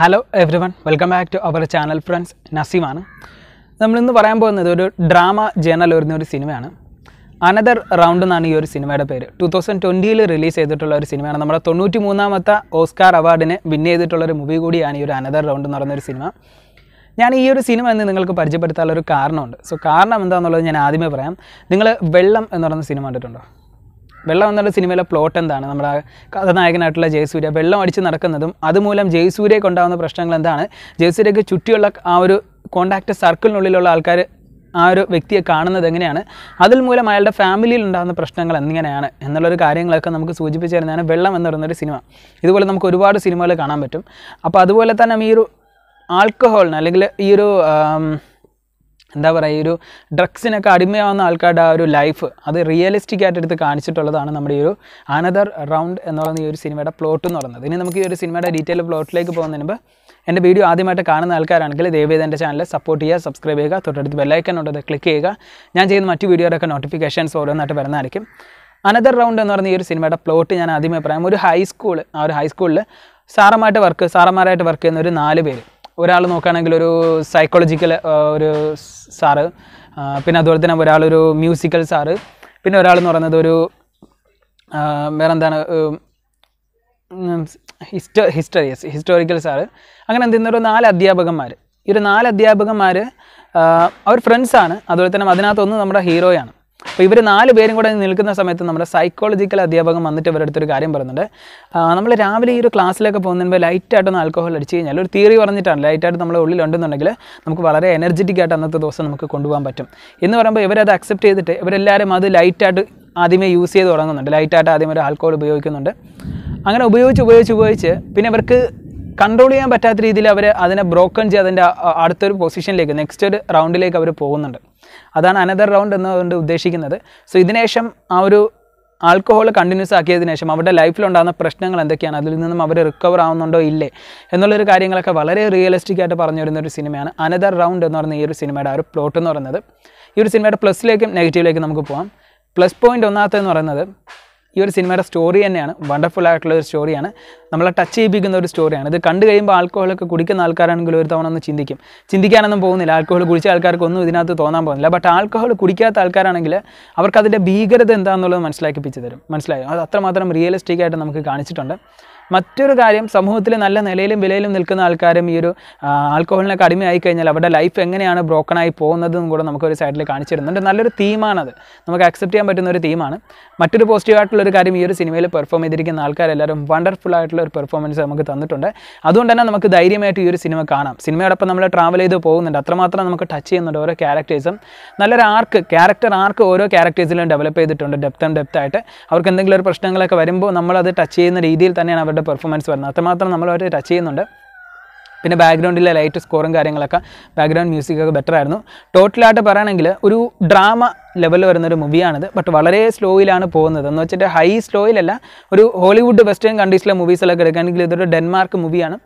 hello everyone welcome back to our channel friends നസീമാണ് നമ്മളിന്ന് പറയാൻ പോകുന്നത് ഒരു ഡ്രാമ ജേണൽ വരുന്ന ഒരു സിനിമയാണ് അനദർ റൗണ്ട് എന്നാണ് ഈ ഒരു സിനിമയുടെ പേര് ടു തൗസൻഡ് ട്വൻറ്റിയിൽ റിലീസ് ചെയ്തിട്ടുള്ള ഒരു സിനിമയാണ് നമ്മുടെ തൊണ്ണൂറ്റി മൂന്നാമത്തെ ഓസ്കാർ അവാർഡിന് വിൻ ചെയ്തിട്ടുള്ള ഒരു മൂവി കൂടിയാണ് ഈ ഒരു അനദർ റൗണ്ട് എന്ന് പറയുന്ന ഒരു സിനിമ ഞാൻ ഈ ഒരു സിനിമ എന്ന് നിങ്ങൾക്ക് പരിചയപ്പെടുത്താനുള്ള ഒരു കാരണമുണ്ട് സോ കാരണം എന്താണെന്നുള്ളത് ഞാൻ ആദ്യമേ പറയാം നിങ്ങൾ വെള്ളം എന്ന് പറയുന്ന സിനിമ കണ്ടിട്ടുണ്ടോ വെള്ളം എന്നുള്ള സിനിമയിലെ പ്ലോട്ട് എന്താണ് നമ്മുടെ കഥനായകനായിട്ടുള്ള ജയസൂര്യ വെള്ളം അടിച്ച് നടക്കുന്നതും അതുമൂലം ജയസൂര്യയ്ക്ക് ഉണ്ടാകുന്ന പ്രശ്നങ്ങൾ എന്താണ് ജയസൂര്യയ്ക്ക് ചുറ്റിയുള്ള ആ ഒരു കോണ്ടാക്ട് സർക്കിളിനുള്ളിലുള്ള ആൾക്കാർ ആ ഒരു വ്യക്തിയെ കാണുന്നത് എങ്ങനെയാണ് അതിൽ മൂലം അയാളുടെ ഫാമിലിയിൽ ഉണ്ടാകുന്ന പ്രശ്നങ്ങൾ എങ്ങനെയാണ് എന്നുള്ളൊരു കാര്യങ്ങളൊക്കെ നമുക്ക് സൂചിപ്പിച്ചു തരുന്നതാണ് വെള്ളം എന്ന് പറയുന്നൊരു സിനിമ ഇതുപോലെ നമുക്ക് ഒരുപാട് സിനിമകൾ കാണാൻ പറ്റും അപ്പോൾ അതുപോലെ തന്നെ ഈ ഒരു ആൽക്കഹോളിന് അല്ലെങ്കിൽ ഈ ഒരു എന്താ പറയുക ഈ ഒരു ഡ്രഗ്സിനൊക്കെ അടിമയാവുന്ന ആൾക്കാരുടെ ആ ഒരു ലൈഫ് അത് റിയലിസ്റ്റിക് ആയിട്ട് എടുത്ത് കാണിച്ചിട്ടുള്ളതാണ് നമ്മുടെ ഈ ഒരു അനദർ റൗണ്ട് എന്ന് പറയുന്ന ഈ ഒരു സിനിമയുടെ പ്ലോട്ട് എന്ന് പറയുന്നത് ഇനി നമുക്ക് ഈ ഒരു സിനിമയുടെ ഡീറ്റെയിൽ പ്ലോട്ടിലേക്ക് പോകുന്നതിന് മുമ്പ് എൻ്റെ വീഡിയോ ആദ്യമായിട്ട് കാണുന്ന ആൾക്കാരാണെങ്കിൽ ദയവേത് എൻ്റെ ചാനൽ സപ്പോർട്ട് ചെയ്യുക സബ്സ്ക്രൈബ് ചെയ്യുക തൊട്ടടുത്ത് ബെല്ലൈക്കൻ ഉണ്ട് ക്ലിക്ക് ചെയ്യുക ഞാൻ ചെയ്യുന്ന മറ്റു വീഡിയോയുടെയൊക്കെ നോട്ടിഫിക്കേഷൻസ് ഓരോന്നായിട്ട് വരുന്നതായിരിക്കും അനദർ റൗണ്ട് എന്ന് പറയുന്ന ഈ ഒരു സിനിമയുടെ പ്ലോട്ട് ഞാൻ ആദ്യമേ പറയാം ഒരു ഹൈസ്കൂൾ ആ ഒരു ഹൈസ്കൂളിൽ സാറമായിട്ട് വർക്ക് സാറന്മാരായിട്ട് വർക്ക് ചെയ്യുന്ന ഒരു നാല് പേര് ഒരാൾ നോക്കുകയാണെങ്കിൽ ഒരു സൈക്കോളജിക്കൽ ഒരു സാറ് പിന്നെ അതുപോലെ തന്നെ ഒരാളൊരു മ്യൂസിക്കൽ സാറ് പിന്നെ ഒരാൾ എന്ന് പറയുന്നത് ഒരു വേറെന്താണ് ഹിസ്റ്ററി ഹിസ്റ്ററിയസ് ഹിസ്റ്റോറിക്കൽ സാറ് അങ്ങനെ എന്തെങ്കിലും ഒരു നാല് അധ്യാപകന്മാർ ഈ ഒരു നാല് അധ്യാപകന്മാർ അവർ ഫ്രണ്ട്സാണ് അതുപോലെ തന്നെ അതിനകത്തൊന്ന് നമ്മുടെ ഹീറോയാണ് അപ്പോൾ ഇവർ നാല് പേരും കൂടെ നിൽക്കുന്ന സമയത്ത് നമ്മുടെ സൈക്കോളജിക്കൽ അധ്യാപകൻ വന്നിട്ട് ഇവരുടെ അടുത്തൊരു കാര്യം പറയുന്നുണ്ട് നമ്മൾ രാവിലെ ഈ ഒരു ക്ലാസ്സിലൊക്കെ ലൈറ്റ് ആയിട്ട് ലൈറ്റായിട്ടൊന്ന് ആൽക്കഹോൾ അടിച്ച് കഴിഞ്ഞാൽ ഒരു തിയറി പറഞ്ഞിട്ടാണ് ലൈറ്റായിട്ട് നമ്മുടെ ഉള്ളിലുണ്ടെന്നുണ്ടെങ്കിൽ നമുക്ക് വളരെ എനർജറ്റിക് ആയിട്ട് അന്നത്തെ ദിവസം നമുക്ക് കൊണ്ടുപോകാൻ പറ്റും എന്ന് പറയുമ്പോൾ ഇവരത് അക്സെപ്റ്റ് ചെയ്തിട്ട് ഇവരെല്ലാവരും അത് ലൈറ്റായിട്ട് ആദ്യമേ യൂസ് ചെയ്ത് തുടങ്ങുന്നുണ്ട് ലൈറ്റായിട്ട് ആദ്യമേ ഒരു ആൽക്കഹോൾ ഉപയോഗിക്കുന്നുണ്ട് അങ്ങനെ ഉപയോഗിച്ച് ഉപയോഗിച്ച് ഉപയോഗിച്ച് പിന്നെ ഇവർക്ക് കൺട്രോൾ ചെയ്യാൻ പറ്റാത്ത രീതിയിൽ അവർ അതിനെ ബ്രോക്കൺ ചെയ്ത് അതിൻ്റെ അടുത്തൊരു പൊസിഷനിലേക്ക് നെക്സ്റ്റ് ഒരു റൗണ്ടിലേക്ക് അവർ പോകുന്നുണ്ട് അതാണ് അനദർ റൗണ്ട് എന്നുകൊണ്ട് ഉദ്ദേശിക്കുന്നത് സോ ഇതിനുശേഷം ആ ഒരു ആൽക്കഹോൾ കണ്ടിന്യൂസ് ആക്കിയതിനു ശേഷം അവരുടെ ലൈഫിലുണ്ടാകുന്ന പ്രശ്നങ്ങൾ എന്തൊക്കെയാണ് അതിൽ നിന്നും അവർ റിക്കവർ ആവുന്നുണ്ടോ ഇല്ലേ എന്നുള്ളൊരു കാര്യങ്ങളൊക്കെ വളരെ റിയലിസ്റ്റിക് ആയിട്ട് പറഞ്ഞു വരുന്ന ഒരു സിനിമയാണ് അനദർ റൗണ്ട് എന്ന് പറയുന്ന ഈ ഒരു സിനിമയുടെ ആ ഒരു പ്ലോട്ട് എന്ന് പറയുന്നത് ഈ ഒരു സിനിമയുടെ പ്ലസ്സിലേക്കും നെഗറ്റീവിലേക്കും നമുക്ക് പോകാം പ്ലസ് പോയിൻ്റ് ഒന്നാമത്തെന്ന് പറയുന്നത് ഈ ഒരു സിനിമയുടെ സ്റ്റോറി തന്നെയാണ് വണ്ടർഫുൾ ആയിട്ടുള്ള ഒരു സ്റ്റോറിയാണ് നമ്മളെ ടച്ച് ചെയ്യിപ്പിക്കുന്ന ഒരു സ്റ്റോറിയാണ് ഇത് കണ്ടു കഴിയുമ്പോൾ ആൽക്കഹോളൊക്കെ കുടിക്കുന്ന ആൾക്കാരാണെങ്കിൽ ഒരു തവണ ഒന്ന് ചിന്തിക്കും ചിന്തിക്കാനൊന്നും പോകുന്നില്ല ആൽക്കഹോൾ കുടിച്ച ആൾക്കാർക്കൊന്നും ഇതിനകത്ത് തോന്നാൻ പോകുന്നില്ല ബട്ട് ആൽക്കഹോൾ കുടിക്കാത്ത ആൾക്കാരാണെങ്കിൽ അവർക്ക് ഭീകരത എന്താണെന്നുള്ളത് മനസ്സിലാക്കിപ്പിച്ച് തരും മനസ്സിലായോ അത് അത്രമാത്രം റിയലിസ്റ്റിക് ആയിട്ട് നമുക്ക് കാണിച്ചിട്ടുണ്ട് മറ്റൊരു കാര്യം സമൂഹത്തിൽ നല്ല നിലയിലും വിലയിലും നിൽക്കുന്ന ആൾക്കാരും ഈ ഒരു ആൽക്കോഹോളിനൊക്കെ അടിമയായി കഴിഞ്ഞാൽ അവരുടെ ലൈഫ് എങ്ങനെയാണ് ബ്രോക്കണായി പോകുന്നതെന്നും കൂടെ നമുക്കൊരു സൈഡിൽ കാണിച്ചിരുന്നുണ്ട് നല്ലൊരു തീമാണത് നമുക്ക് അക്സെപ്റ്റ് ചെയ്യാൻ പറ്റുന്ന ഒരു തീമാണ് മറ്റൊരു പോസിറ്റീവായിട്ടുള്ള ഒരു കാര്യം ഈ ഒരു സിനിമയിൽ പെർഫോം ചെയ്തിരിക്കുന്ന ആൾക്കാരെല്ലാവരും വണ്ടർഫുൾ ആയിട്ടുള്ള ഒരു പെർഫോമൻസ് നമുക്ക് തന്നിട്ടുണ്ട് അതുകൊണ്ട് തന്നെ നമുക്ക് ധൈര്യമായിട്ട് ഈ ഒരു സിനിമ കാണാം സിനിമയോടൊപ്പം നമ്മൾ ട്രാവൽ ചെയ്ത് പോകുന്നുണ്ട് അത്രമാത്രം നമുക്ക് ടച്ച് ചെയ്യുന്നുണ്ട് ഓരോ ക്യാരക്ടേഴ്സും നല്ലൊരു ആർക്ക് ക്യാരക്ടർ ആർക്ക് ഓരോ ക്യാരക്ടേഴ്സിലും ഡെവലപ്പ് ചെയ്തിട്ടുണ്ട് ഡെപ്ത് ആൻഡ് ഡെപ്ത് ആയിട്ട് അവർക്ക് എന്തെങ്കിലും ഒരു പ്രശ്നങ്ങളൊക്കെ വരുമ്പോൾ നമ്മളത് ടച്ച് ചെയ്യുന്ന രീതിയിൽ തന്നെയാണ് അവർ അവരുടെ പെർഫോമൻസ് വരുന്നത് അത്രമാത്രം നമ്മൾ അവരെ ടച്ച് ചെയ്യുന്നുണ്ട് പിന്നെ ബാക്ക്ഗ്രൗണ്ടിലെ ലൈറ്റ് സ്കോറും കാര്യങ്ങളൊക്കെ ബാക്ക്ഗ്രൗണ്ട് മ്യൂസിക്കൊക്കെ ബെറ്റർ ആയിരുന്നു ടോട്ടലായിട്ട് പറയുകയാണെങ്കിൽ ഒരു ഡ്രാമ വരുന്ന വരുന്നൊരു മൂവിയാണിത് ബട്ട് വളരെ സ്ലോയിലാണ് പോകുന്നത് എന്ന് വെച്ചിട്ട് ഹൈ സ്ലോയിലല്ല ഒരു ഹോളിവുഡ് വെസ്റ്റേൺ കൺട്രീസിലെ മൂവീസിലൊക്കെ എടുക്കുകയാണെങ്കിൽ ഇതൊരു ഡെൻമാർക്ക് മൂവിയാണ്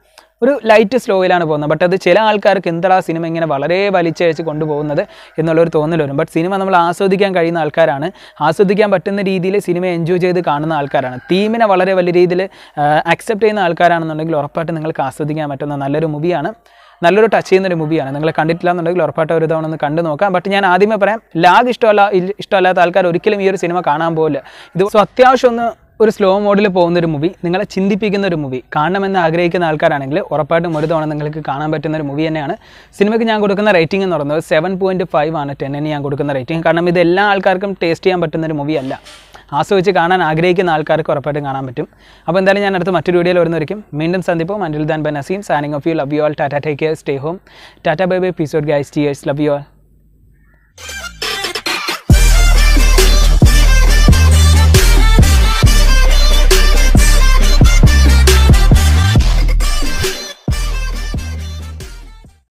ഒരു ലൈറ്റ് സ്ലോയിലാണ് പോകുന്നത് ബട്ട് അത് ചില ആൾക്കാർക്ക് എന്താ സിനിമ ഇങ്ങനെ വളരെ വലിച്ചയച്ച് കൊണ്ടുപോകുന്നത് എന്നുള്ളൊരു തോന്നൽ വരും ബട്ട് സിനിമ നമ്മൾ ആസ്വദിക്കാൻ കഴിയുന്ന ആൾക്കാരാണ് ആസ്വദിക്കാൻ പറ്റുന്ന രീതിയിൽ സിനിമ എൻജോയ് ചെയ്ത് കാണുന്ന ആൾക്കാരാണ് തീമിനെ വളരെ വലിയ രീതിയിൽ അക്സെപ്റ്റ് ചെയ്യുന്ന ആൾക്കാരാണെന്നുണ്ടെങ്കിൽ ഉറപ്പായിട്ട് നിങ്ങൾക്ക് ആസ്വദിക്കാൻ പറ്റുന്ന നല്ലൊരു മൂവിയാണ് നല്ലൊരു ടച്ച് ചെയ്യുന്ന ഒരു മൂവിയാണ് നിങ്ങൾ കണ്ടിട്ടില്ല എന്നുണ്ടെങ്കിൽ ഉറപ്പായിട്ട് ഒരു തവണ ഒന്ന് കണ്ടു നോക്കാം ബട്ട് ഞാൻ ആദ്യമേ പറയാം ലാഗ് ഇഷ്ടമല്ല ഇഷ്ടമല്ലാത്ത ആൾക്കാർ ഒരിക്കലും ഈ ഒരു സിനിമ കാണാൻ പോകില്ല ഇത് സോ അത്യാവശ്യം ഒന്ന് ഒരു സ്ലോ മോഡിൽ പോകുന്ന ഒരു മൂവി നിങ്ങളെ ചിന്തിപ്പിക്കുന്ന ഒരു മൂവി കാണണമെന്ന് ആഗ്രഹിക്കുന്ന ആൾക്കാരാണെങ്കിൽ ഉറപ്പായിട്ടും ഒരു തവണ നിങ്ങൾക്ക് കാണാൻ പറ്റുന്ന ഒരു മൂവി തന്നെയാണ് സിനിമയ്ക്ക് ഞാൻ കൊടുക്കുന്ന റേറ്റിംഗ് എന്ന് പറയുന്നത് സെവൻ പോയിൻറ്റ് ഫൈവ് ആണ് ടെന്നിന് ഞാൻ കൊടുക്കുന്ന റേറ്റിംഗ് കാരണം ഇത് എല്ലാ ആൾക്കാർക്കും ടേസ്റ്റ് ചെയ്യാൻ പറ്റുന്ന ഒരു മൂവി അല്ല ആസ്വദിച്ച് കാണാൻ ആഗ്രഹിക്കുന്ന ആൾക്കാർക്ക് ഉറപ്പായിട്ടും കാണാൻ പറ്റും അപ്പോൾ എന്തായാലും ഞാൻ അടുത്ത മറ്റൊരു വീഡിയോയിൽ വരുന്നവരിക്കും വീണ്ടും സന്ദീപം അനിൽ ദാൻ ബൻ Naseem signing off you love you all ടാറ്റാ ടേക്ക് കെയർ സ്റ്റേ ഹോം ടാറ്റാ ബൈ ബൈ പീസോഡ് ഗൈസ് ടിയേഴ്സ് ലവ് യു ആൾ